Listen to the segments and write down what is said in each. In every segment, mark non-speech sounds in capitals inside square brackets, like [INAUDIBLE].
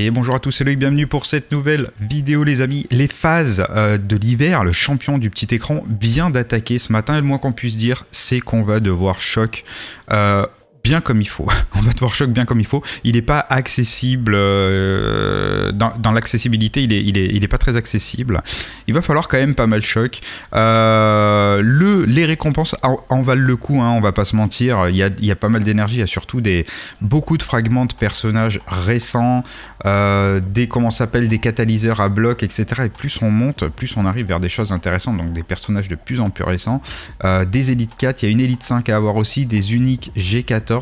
Et bonjour à tous, c'est Loïc, bienvenue pour cette nouvelle vidéo les amis. Les phases euh, de l'hiver, le champion du petit écran vient d'attaquer ce matin et le moins qu'on puisse dire, c'est qu'on va devoir choc euh, bien comme il faut. [LAUGHS] On va devoir choc bien comme il faut. Il n'est pas accessible euh, dans, l'accessibilité. Il il est, il est pas très accessible. Il va falloir quand même pas mal choc. Euh, le, les récompenses en, valent le coup. Hein, on va pas se mentir. Il y a, pas mal d'énergie. Il y a surtout des beaucoup de fragments de personnages récents, euh, des comment s'appelle des catalyseurs à bloc, etc. Et plus on monte, plus on arrive vers des choses intéressantes. Donc des personnages de plus en plus récents, des élites 4. Il y a une élite 5 à avoir aussi, des uniques G14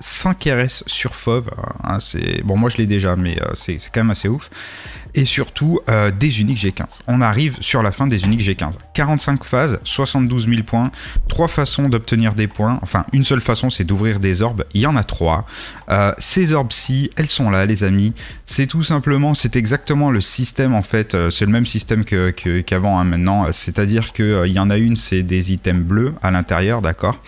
5 RS euh, sur FOV, hein, hein, c'est bon moi je l'ai déjà mais euh, c'est quand même assez ouf. Et surtout euh, des uniques G15. On arrive sur la fin des uniques G15. 45 phases, 72 000 points, trois façons d'obtenir des points, enfin une seule façon c'est d'ouvrir des orbes, il y en a trois. ces orbes-ci, elles sont là les amis, c'est tout simplement, c'est exactement le système en fait, c'est le même système qu'avant que, hein, maintenant, c'est-à-dire qu'il il y en a une c'est des items bleus à l'intérieur, d'accord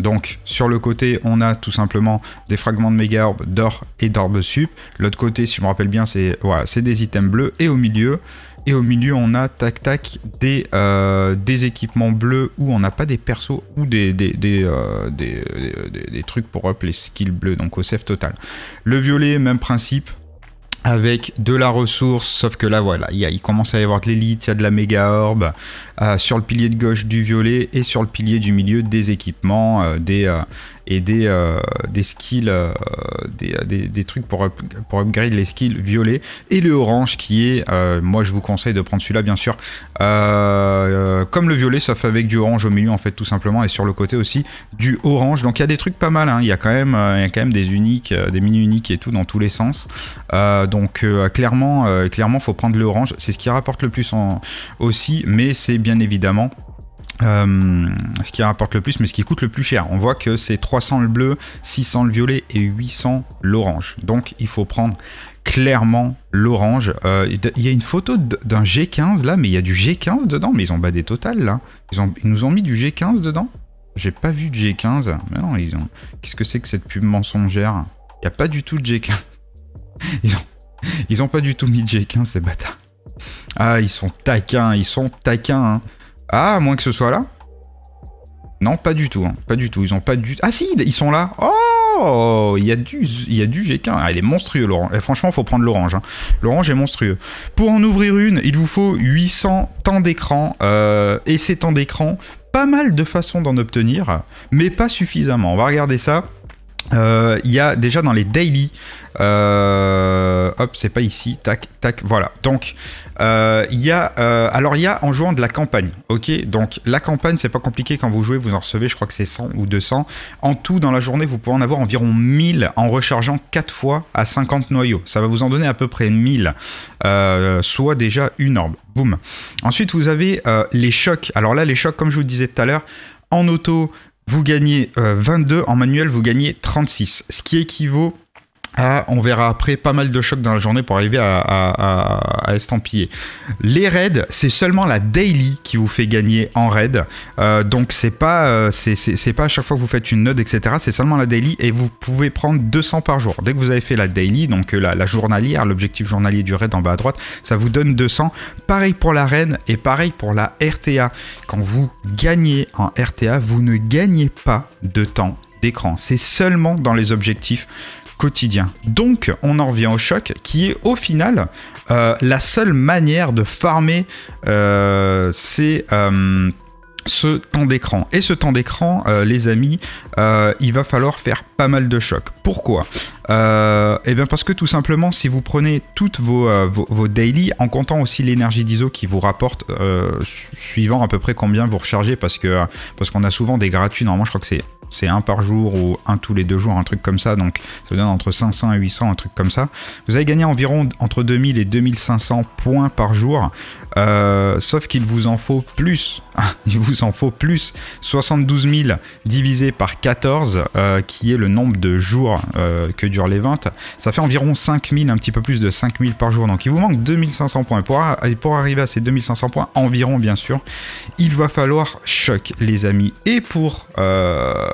donc sur le côté, on a tout simplement des fragments de méga orbes, d'or et d'orbes sup. L'autre côté, si je me rappelle bien, c'est des items bleus. Et au milieu, et au milieu, on a tac tac des, euh, des équipements bleus où on n'a pas des persos ou euh, des, des, trucs pour up les skills bleus, donc au save total. Le violet, même principe, avec de la ressource, sauf que là, voilà, il, commence à y avoir de l'élite, il y a de la méga orbe, euh, sur le pilier de gauche du violet et sur le pilier du milieu des équipements euh, des, euh, et des, des skills, des, trucs pour, pour upgrade les skills violets et le orange qui est, moi je vous conseille de prendre celui-là bien sûr, comme le violet, sauf avec du orange au milieu en fait tout simplement et sur le côté aussi du orange. Donc il y a des trucs pas mal, hein. il, y a quand même, quand même des uniques, des mini-uniques et tout dans tous les sens donc euh, clairement, euh, clairement, faut prendre l'orange. C'est ce qui rapporte le plus aussi, mais c'est bien évidemment euh, ce qui rapporte le plus, mais ce qui coûte le plus cher. On voit que c'est 300 le bleu, 600 le violet et 800 l'orange. Donc il faut prendre clairement l'orange. Il y a une photo d'un G15 là, mais il y a du G15 dedans, mais ils ont des total là. Ils, ils nous ont mis du G15 dedans J'ai pas vu de G15. Mais non, ils ont... Qu'est-ce que c'est que cette pub mensongère Il n'y a pas du tout de G15. [LAUGHS] Ils ont... [LAUGHS] Ils ont pas du tout mis Jake, hein, ces bâtards. Ah, ils sont taquins, ils sont taquins. Hein. Ah, à moins que ce soit là. Non, pas du tout, hein. pas du tout. Ils ont pas du... Ah si, ils sont là. Oh, il y a du, il y a du g Ah, il est monstrueux, l'orange. Franchement, franchement, faut prendre l'orange. Hein. L'orange est monstrueux. Pour en ouvrir une, il vous faut 800 temps d'écran. Euh, et ces temps d'écran, pas mal de façons d'en obtenir, mais pas suffisamment. On va regarder ça. Euh, il y a déjà dans les daily, euh, hop, c'est pas ici, tac, tac, voilà. Donc, euh, il y a, alors il y a en jouant de la campagne, ok. Donc la campagne, c'est pas compliqué quand vous jouez, vous en recevez, je crois que c'est 100 ou 200. En tout, dans la journée, vous pouvez en avoir environ 1000 en rechargeant 4 fois à 50 noyaux. Ça va vous en donner à peu près 1000, soit déjà une orbe. Boum. Ensuite, vous avez les chocs. Alors là, les chocs, comme je vous disais tout à l'heure, en auto, vous gagnez 22, euh, en manuel vous gagnez 36, ce qui équivaut ah, on verra après, pas mal de chocs dans la journée pour arriver à, estampiller. Les raids, c'est seulement la daily qui vous fait gagner en raid. Euh, donc, c'est pas, euh, pas à chaque fois que vous faites une node, etc. C'est seulement la daily et vous pouvez prendre 200 par jour. Dès que vous avez fait la daily, donc euh, la, journalière, l'objectif journalier du raid en bas à droite, ça vous donne 200. Pareil pour la reine et pareil pour la RTA. Quand vous gagnez en RTA, vous ne gagnez pas de temps d'écran. C'est seulement dans les objectifs quotidien. Donc, on en revient au choc, qui est au final euh, la seule manière de farmer euh, euh, ce temps d'écran. Et ce temps d'écran, les amis, il va falloir faire pas mal de chocs. Pourquoi Eh bien parce que tout simplement, si vous prenez toutes vos, vos, daily, en comptant aussi l'énergie d'ISO qui vous rapporte, suivant à peu près combien vous rechargez, parce que parce qu'on a souvent des gratuits, normalement je crois que c'est c'est un par jour ou un tous les deux jours, un truc comme ça. Donc ça donne entre 500 et 800, un truc comme ça. Vous allez gagner environ entre 2000 et 2500 points par jour. Euh, sauf qu'il vous en faut plus. [LAUGHS] Ah, il vous en faut plus. 72 000 divisé par 14, euh, qui est le nombre de jours euh, que durent les ventes, ça fait environ 5000, un petit peu plus de 5000 par jour. Donc il vous manque 2500 points. Pour, pour arriver à ces 2500 points, environ bien sûr, il va falloir choc, les amis. Et pour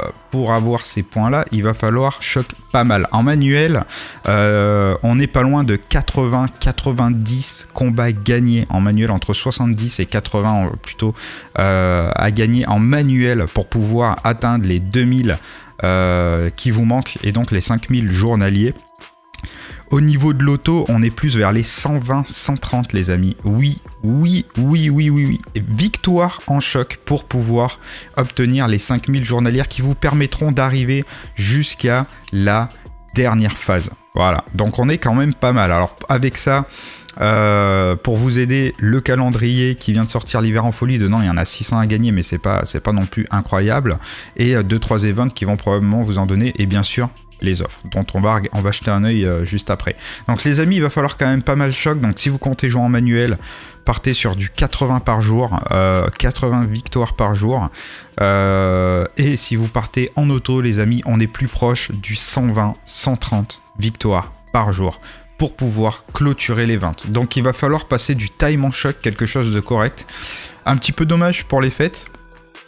euh, pour avoir ces points-là, il va falloir choc pas mal. En manuel, euh, on n'est pas loin de 80-90 combats gagnés en manuel, entre 70 et 80 euh, plutôt, à gagner en manuel pour pouvoir atteindre les 2000 qui vous manquent et donc les 5000 journaliers. Au niveau de l'auto, on est plus vers les 120-130 les amis. Oui, oui, oui, oui, oui, victoire en choc pour pouvoir obtenir les 5000 journalières qui vous permettront d'arriver jusqu'à la dernière phase. Voilà, donc on est quand même pas mal. Alors avec ça, euh, pour vous aider, le calendrier qui vient de sortir l'hiver en folie, dedans il y en a 600 à gagner, mais c'est pas, pas non plus incroyable. Et 2-3 euh, events qui vont probablement vous en donner, et bien sûr les offres, dont on va, on va jeter un oeil euh, juste après. Donc les amis, il va falloir quand même pas mal choc, donc si vous comptez jouer en manuel, partez sur du 80 par jour, 80 euh, victoires par jour, euh, et si vous partez en auto, les amis, on est plus proche du 120-130 victoires par jour pour pouvoir clôturer les ventes. Donc il va falloir passer du time en choc, quelque chose de correct. Un petit peu dommage pour les fêtes,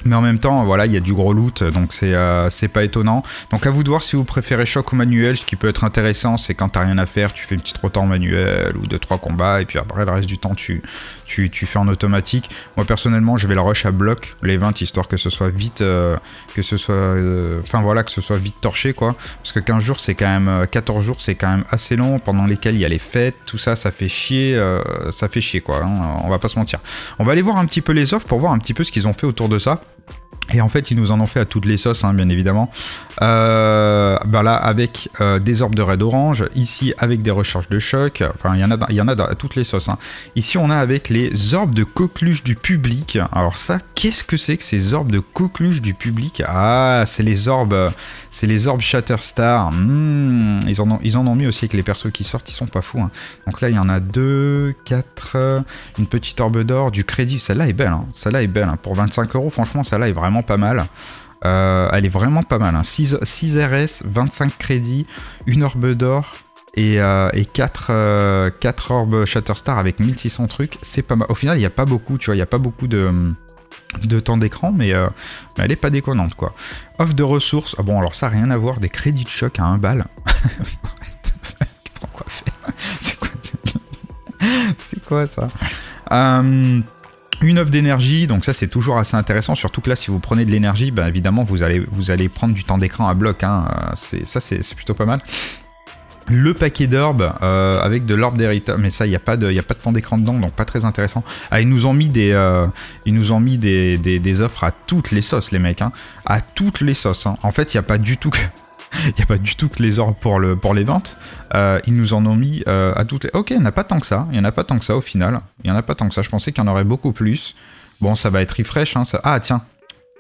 mais en même temps, voilà, il y a du gros loot, donc c'est euh, pas étonnant. Donc à vous de voir si vous préférez choc ou manuel. Ce qui peut être intéressant, c'est quand t'as rien à faire, tu fais une petite en manuel ou deux trois combats, et puis après le reste du temps, tu, tu, fais en automatique. Moi personnellement, je vais le rush à bloc les 20 histoire que ce soit vite, euh, que ce soit, euh, enfin voilà, que ce soit vite torché quoi. Parce que 15 jours, c'est quand même 14 jours, c'est quand même assez long. Pendant lesquels il y a les fêtes, tout ça, ça fait chier, ça fait chier quoi. Hein, on va pas se mentir. On va aller voir un petit peu les offres pour voir un petit peu ce qu'ils ont fait autour de ça. Et en fait, ils nous en ont fait à toutes les sauces, hein, bien évidemment. Euh, ben là, avec euh, des orbes de raid orange. Ici, avec des recharges de choc. Enfin, il y en a, il y en a à toutes les sauces. Hein. Ici, on a avec les orbes de coqueluche du public. Alors ça, qu'est-ce que c'est que ces orbes de coqueluche du public Ah, c'est les orbes, c'est les orbes Shatterstar. Hmm, ils, en ont, ils en ont mis aussi avec les persos qui sortent. Ils sont pas fous. Hein. Donc là, il y en a deux, quatre, une petite orbe d'or, du crédit. Celle-là est belle. Celle-là est belle. Pour 25 euros, franchement, celle-là est vraiment pas mal. Euh, elle est vraiment pas mal. 6, 6, RS, 25 crédits, une orbe d'or et, euh, et 4, 4, euh, orbes Shatterstar avec 1600 trucs. C'est pas mal. Au final, il n'y a pas beaucoup, tu vois, il n'y a pas beaucoup de, temps d'écran, mais, elle est pas déconnante, quoi. Offre de ressources. Ah bon, alors ça, rien à voir. Des crédits de choc à 1 balle. [LAUGHS] Pourquoi faire [LAUGHS] C'est quoi, quoi ça une offre d'énergie, donc ça c'est toujours assez intéressant, surtout que là si vous prenez de l'énergie, ben évidemment vous allez, vous allez prendre du temps d'écran à bloc, hein. Euh, ça c'est plutôt pas mal. Le paquet d'orbes euh, avec de l'orbe d'héritage, mais ça il n'y a, pas de, a pas de temps d'écran dedans, donc pas très intéressant. Ah, ils nous ont mis des, euh, ils nous ont mis des, des, offres à toutes les sauces les mecs, hein. à toutes les sauces. Hein. En fait il n'y a pas du tout il [LAUGHS] n'y a pas du tout que les orbes pour, le, pour les ventes. Euh, ils nous en ont mis euh, à toutes les... Ok, il n'y en a pas tant que ça. Il n'y en a pas tant que ça au final. Il n'y en a pas tant que ça. Je pensais qu'il y en aurait beaucoup plus. Bon, ça va être refresh. Hein, ah, tiens.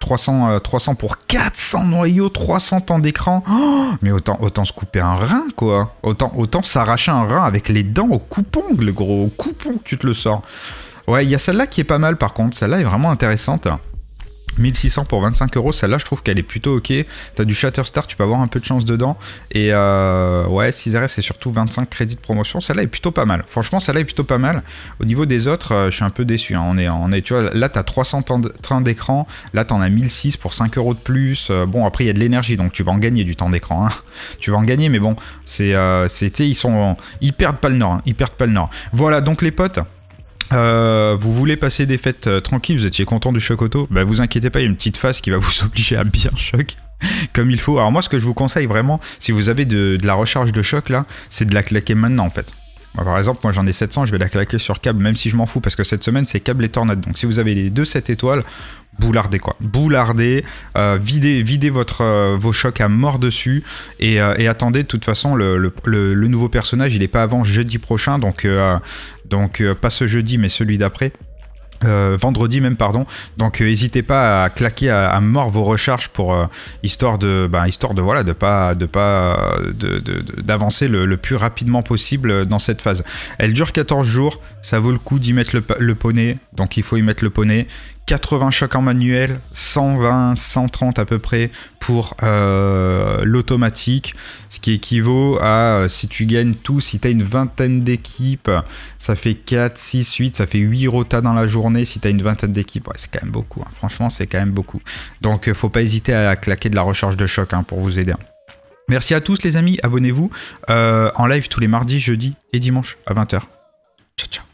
300, 300 euh, pour 400 noyaux, 300 temps d'écran. Oh, mais autant, autant se couper un rein, quoi. Autant, autant s'arracher un rein avec les dents au coupon le gros. coupon que tu te le sors. Ouais, il y a celle-là qui est pas mal par contre. Celle-là est vraiment intéressante. 1600 pour 25 euros, celle-là je trouve qu'elle est plutôt ok. T'as du Shatterstar, tu peux avoir un peu de chance dedans. Et euh, ouais, 6 c'est surtout 25 crédits de promotion. Celle-là est plutôt pas mal. Franchement, celle-là est plutôt pas mal. Au niveau des autres, euh, je suis un peu déçu. Hein. On est, on est, tu vois, là t'as 300 temps d'écran, là t'en as 1006 pour 5 euros de plus. Euh, bon, après il y a de l'énergie donc tu vas en gagner du temps d'écran. Hein. [LAUGHS] Tu vas en gagner, mais bon, c'est, euh, ils sont, ils perdent pas le nord, hein. ils perdent pas le nord. Voilà donc les potes. Euh, vous voulez passer des fêtes euh, tranquilles, vous étiez content du auto, Bah vous inquiétez pas, il y a une petite phase qui va vous [LAUGHS] obliger à bien choc comme il faut. Alors moi ce que je vous conseille vraiment, si vous avez de, la recharge de choc là, c'est de la claquer maintenant en fait. par exemple, moi j'en ai 700, je vais la claquer sur câble, même si je m'en fous, parce que cette semaine c'est câble et tornade. Donc si vous avez les deux 7 étoiles, Boularder quoi. Boularder euh, videz, votre, euh, vos chocs à mort dessus et, euh, attendez de toute façon le, nouveau personnage il est pas avant jeudi prochain donc, donc pas ce jeudi mais celui d'après. vendredi même pardon donc n'hésitez pas à claquer à, mort vos recharges pour histoire de bah, histoire de voilà de pas de pas d'avancer le, plus rapidement possible dans cette phase elle dure 14 jours ça vaut le coup d'y mettre le, le, poney donc il faut y mettre le poney 80 chocs en manuel, 120, 130 à peu près pour euh, l'automatique, ce qui équivaut à euh, si tu gagnes tout, si tu as une vingtaine d'équipes, ça fait 4, 6, 8, ça fait 8 rotas dans la journée si tu as une vingtaine d'équipes. c'est quand même beaucoup, hein. franchement, c'est quand même beaucoup. Donc euh, faut pas hésiter à claquer de la recharge de choc hein, pour vous aider. Hein. Merci à tous les amis, abonnez-vous en live tous les mardis, jeudi et dimanche à 20h. Ciao ciao.